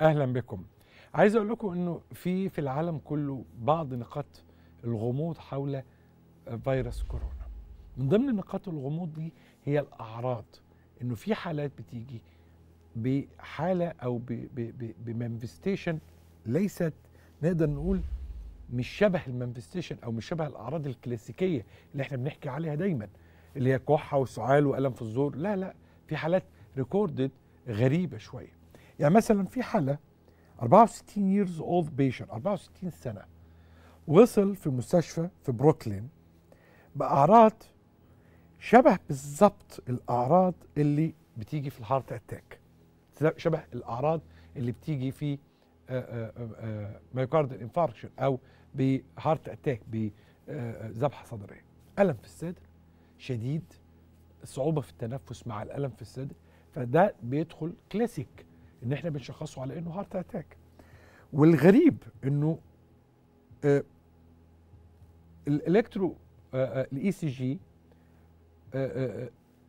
اهلا بكم عايز اقول لكم انه في في العالم كله بعض نقاط الغموض حول فيروس كورونا من ضمن نقاط الغموض دي هي الاعراض انه في حالات بتيجي بحاله او بمانفستيشن ليست نقدر نقول مش شبه المانفستيشن او مش شبه الاعراض الكلاسيكيه اللي احنا بنحكي عليها دايما اللي هي كحه وسعال والم في الزور لا لا في حالات ريكوردد غريبه شويه يعني مثلا في حالة 64 years old patient 64 سنة وصل في مستشفى في بروكلين بأعراض شبه بالظبط الأعراض اللي بتيجي في الهارت أتاك شبه الأعراض اللي بتيجي في مايوكارد آه، انفاركشن آه، آه، أو بهارت أتاك بذبحة صدرية ألم في الصدر شديد صعوبة في التنفس مع الألم في الصدر فده بيدخل كلاسيك ان احنا بنشخصه على انه هارت اتاك والغريب انه الالكترو الاي سي جي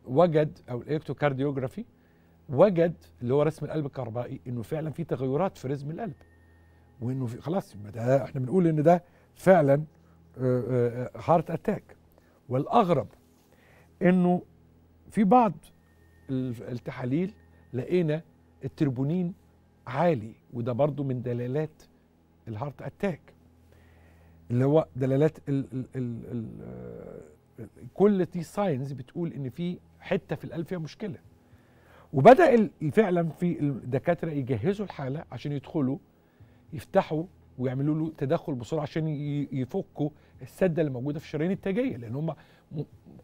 وجد او الالكتروكارديوجرافي وجد اللي هو رسم القلب الكهربائي انه فعلا في تغيرات في رسم القلب وانه في خلاص ده احنا بنقول ان ده فعلا هارت آه، اتاك آه، والاغرب انه في بعض التحاليل لقينا التربونين عالي وده برضو من دلالات الهارت اتاك اللي هو دلالات الـ الـ الـ الـ كل دي ساينز بتقول ان في حته في القلب فيها مشكله وبدا فعلا في الدكاتره يجهزوا الحاله عشان يدخلوا يفتحوا ويعملوا له تدخل بسرعه عشان يفكوا السده اللي موجوده في الشرايين التاجيه لان هم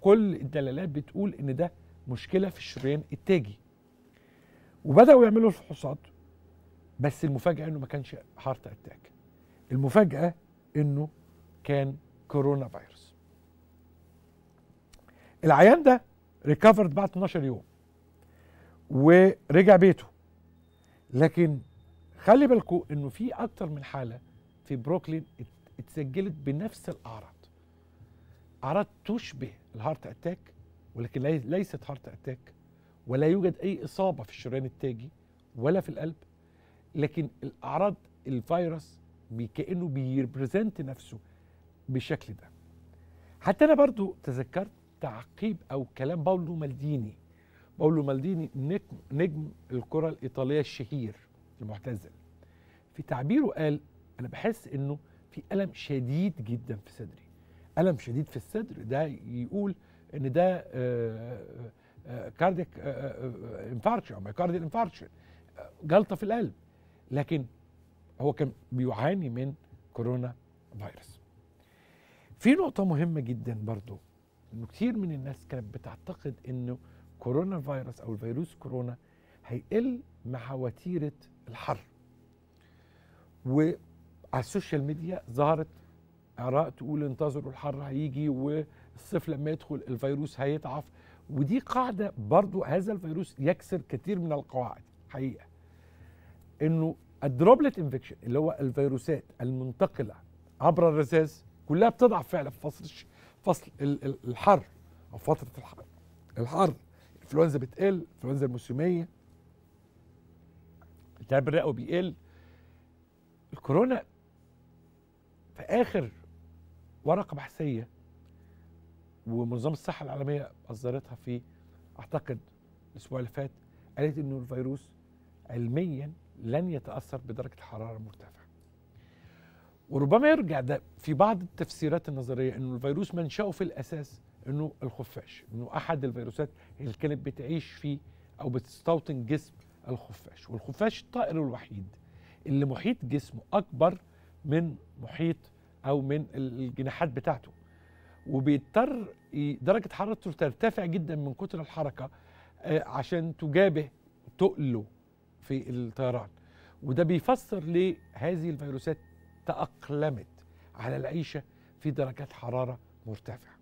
كل الدلالات بتقول ان ده مشكله في الشريان التاجي وبداوا يعملوا الفحوصات بس المفاجاه انه ما كانش هارت اتاك المفاجاه انه كان كورونا فيروس العيان ده ريكفرد بعد 12 يوم ورجع بيته لكن خلي بالكم انه في اكتر من حاله في بروكلين اتسجلت بنفس الاعراض اعراض تشبه الهارت اتاك ولكن ليست هارت اتاك ولا يوجد أي إصابة في الشريان التاجي ولا في القلب لكن الأعراض الفيروس كأنه بيربريزنت نفسه بالشكل ده حتى أنا برضو تذكرت تعقيب أو كلام باولو مالديني باولو مالديني نجم, نجم الكرة الإيطالية الشهير المعتزل في تعبيره قال أنا بحس إنه في ألم شديد جدا في صدري ألم شديد في الصدر ده يقول إن ده آه كارديك انفاركشن او مايكارديال انفاركشن جلطه في القلب لكن هو كان بيعاني من كورونا فيروس في نقطه مهمه جدا برضو انه كتير من الناس كانت بتعتقد انه كورونا فيروس او الفيروس كورونا هيقل مع وتيره الحر وعلى السوشيال ميديا ظهرت اراء تقول انتظروا الحر هيجي والصيف لما يدخل الفيروس هيضعف ودي قاعدة برضو هذا الفيروس يكسر كثير من القواعد حقيقة انه الدروبلت انفكشن اللي هو الفيروسات المنتقلة عبر الرذاذ كلها بتضعف فعلا في فصل فصل الحر او فترة الحر الحر الانفلونزا بتقل الانفلونزا الموسمية التهاب الرئوي بيقل الكورونا في اخر ورقة بحثية ومنظمه الصحه العالميه اصدرتها في اعتقد الاسبوع اللي فات قالت انه الفيروس علميا لن يتاثر بدرجه الحراره المرتفعه. وربما يرجع ده في بعض التفسيرات النظريه انه الفيروس منشاه في الاساس انه الخفاش، انه احد الفيروسات اللي كانت بتعيش في او بتستوطن جسم الخفاش، والخفاش الطائر الوحيد اللي محيط جسمه اكبر من محيط او من الجناحات بتاعته وبيضطر درجه حرارته ترتفع جدا من كتر الحركه آه، عشان تجابه تقله في الطيران وده بيفسر ليه هذه الفيروسات تأقلمت على العيشة في درجات حرارة مرتفعة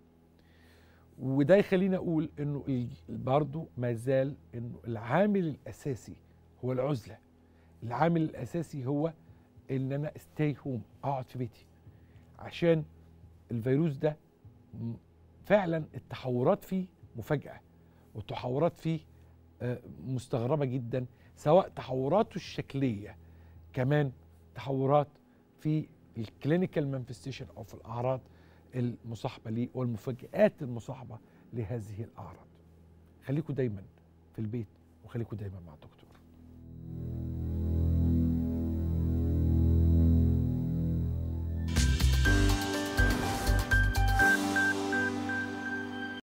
وده يخلينا أقول أنه برضه ما زال أنه العامل الأساسي هو العزلة العامل الأساسي هو أن أنا استاي هوم أقعد في بيتي عشان الفيروس ده فعلا التحورات فيه مفاجاه والتحورات فيه آه، مستغربه جدا سواء تحوراته الشكليه كمان تحورات في الكلينيكال مانفستيشن او في الاعراض المصاحبه ليه والمفاجات المصاحبه لهذه الاعراض خليكم دايما في البيت وخليكم دايما مع الدكتور